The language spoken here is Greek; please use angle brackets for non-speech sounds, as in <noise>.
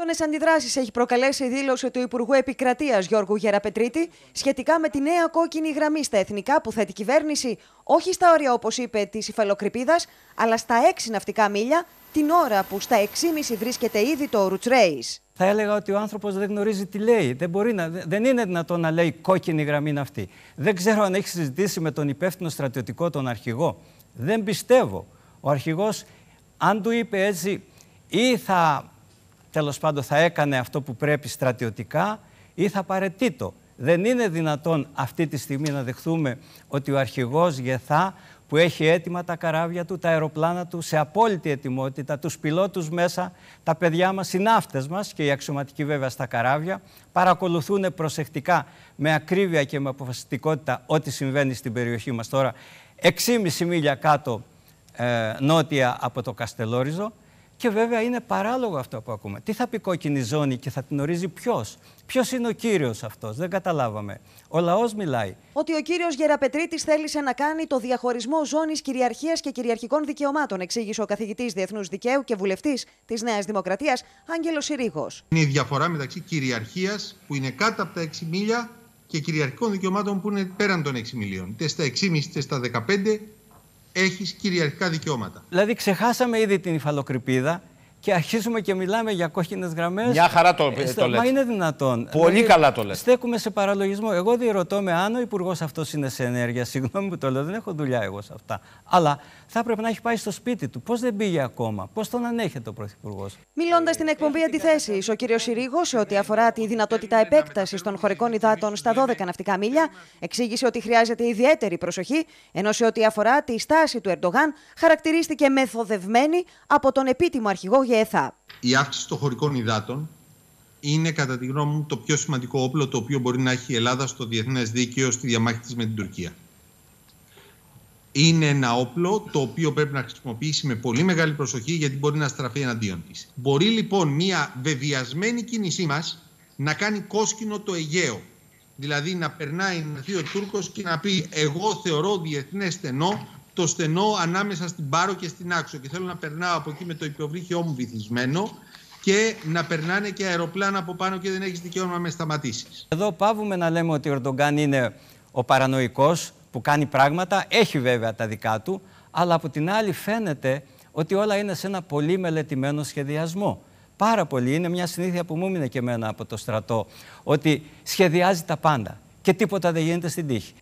Έντονες αντιδράσεις έχει προκαλέσει η δήλωση του Υπουργού Επικρατείας Γιώργου Γεραπετρίτη σχετικά με τη νέα κόκκινη γραμμή στα εθνικά που θέτει η κυβέρνηση όχι στα όρια, όπως είπε, της υφαλοκρηπίδα, αλλά στα 6 ναυτικά μίλια, την ώρα που στα 6,5 βρίσκεται ήδη το Ρουτ Θα έλεγα ότι ο άνθρωπος δεν γνωρίζει τι λέει. Δεν, μπορεί να, δεν είναι δυνατόν να λέει κόκκινη γραμμή αυτή. Δεν ξέρω αν έχει συζητήσει με τον υπεύθυνο στρατιωτικό, τον αρχηγό. Δεν πιστεύω. Ο αρχηγός, αν του είπε έτσι, ή θα Τέλος πάντων θα έκανε αυτό που πρέπει στρατιωτικά ή θα το. Δεν είναι δυνατόν αυτή τη στιγμή να δεχθούμε ότι ο αρχηγός Γεθά που έχει έτοιμα τα καράβια του, τα αεροπλάνα του σε απόλυτη ετοιμότητα, τους πιλότους μέσα, τα παιδιά μας, οι ναύτες μας και οι αξιωματικοί βέβαια στα καράβια, παρακολουθούν προσεκτικά με ακρίβεια και με αποφασιστικότητα ό,τι συμβαίνει στην περιοχή μας τώρα, 6,5 μίλια κάτω ε, νότια από το Καστελόριζο, και βέβαια είναι παράλογο αυτό που ακούμε. Τι θα πει κόκκινη ζώνη και θα την ορίζει ποιος. Ποιος είναι ο κύριος αυτός, δεν καταλάβαμε. Ο λαός μιλάει. Ότι ο κύριος Γεραπετρίτης θέλησε να κάνει το διαχωρισμό ζώνης κυριαρχίας και κυριαρχικών δικαιωμάτων, εξήγησε ο καθηγητής Διεθνούς Δικαίου και βουλευτής της Νέας Δημοκρατίας, Άγγελος Συρίγος. Είναι η διαφορά μεταξύ κυριαρχίας που είναι κάτω από τα 6 μίλια και κυριαρχικών δικαιωμάτων που είναι πέραν των 6 μιλίων. Είτε στα 6,5 είτε στα 15 έχεις κυριαρχικά δικαιώματα. Δηλαδή, ξεχάσαμε ήδη την υφαλοκρηπίδα και αρχίζουμε και μιλάμε για κόκκινες γραμμές. Μια χαρά το, ε, το λέτε. Μα είναι δυνατόν. Πολύ δηλαδή, καλά το λέτε. Στέκουμε σε παραλογισμό. Εγώ διερωτώ με αν ο υπουργός αυτός είναι σε ενέργεια. <laughs> Συγγνώμη που το λέω, δεν έχω δουλειά εγώ σε αυτά. Αλλά θα έπρεπε να έχει πάει στο σπίτι του. Πώς δεν πήγε ακόμα, πώς τον ανέχεται ο Πρωθυπουργός. Μιλώντας στην εκπομπή Αντιθέσεις, ο κ. Συρίγος, σε ό,τι αφορά τη δυνατότητα επέκτασης των χωρικών υδάτων στα 12 ναυτικά μίλια, εξήγησε ότι χρειάζεται ιδιαίτερη προσοχή, ενώ σε ό,τι αφορά τη στάση του Ερντογάν, χαρακτηρίστηκε μεθοδευμένη από τον επίτιμο αρχηγό η αύξηση των χωρικών υδάτων είναι κατά τη γνώμη μου το πιο σημαντικό όπλο το οποίο μπορεί να έχει η Ελλάδα στο διεθνές δίκαιο στη διαμάχη της με την Τουρκία. Είναι ένα όπλο το οποίο πρέπει να χρησιμοποιήσει με πολύ μεγάλη προσοχή γιατί μπορεί να στραφεί εναντίον της. Μπορεί λοιπόν μια βεβαιασμένη κίνησή μας να κάνει κόσκινο το Αιγαίο. Δηλαδή να περνάει να ο Τούρκος και να πει εγώ θεωρώ διεθνές στενό το στενό ανάμεσα στην Πάρο και στην Άξο και θέλω να περνάω από εκεί με το υποβρύχιό μου βυθισμένο και να περνάνε και αεροπλάνα από πάνω και δεν έχεις δικαίωμα να με σταματήσεις. Εδώ πάβουμε να λέμε ότι ο Ερντογκάν είναι ο παρανοϊκός που κάνει πράγματα, έχει βέβαια τα δικά του, αλλά από την άλλη φαίνεται ότι όλα είναι σε ένα πολύ μελετημένο σχεδιασμό. Πάρα πολύ. Είναι μια συνήθεια που μου έμεινε και εμένα από το στρατό, ότι σχεδιάζει τα πάντα και τίποτα δεν γίνεται στην τύχη.